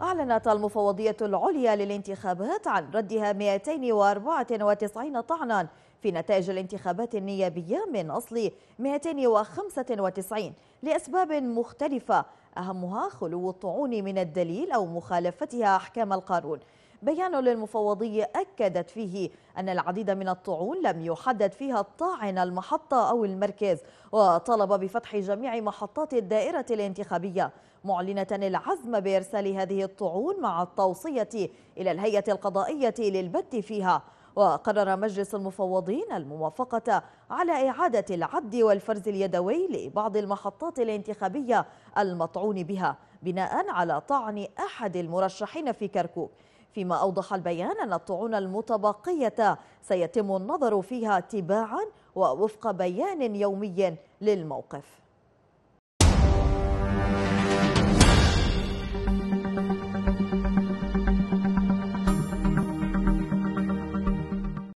أعلنت المفوضية العليا للانتخابات عن ردها 294 طعنا في نتائج الانتخابات النيابية من أصل 295 لأسباب مختلفة أهمها خلو الطعون من الدليل أو مخالفتها أحكام القانون بيان للمفوضية أكدت فيه أن العديد من الطعون لم يحدد فيها الطاعن المحطة أو المركز وطلب بفتح جميع محطات الدائرة الانتخابية معلنة العزم بإرسال هذه الطعون مع التوصية إلى الهيئة القضائية للبت فيها وقرر مجلس المفوضين الموافقة على إعادة العد والفرز اليدوي لبعض المحطات الانتخابية المطعون بها بناء على طعن أحد المرشحين في كركوك فيما أوضح البيان أن الطعون المتبقية سيتم النظر فيها تباعا ووفق بيان يومي للموقف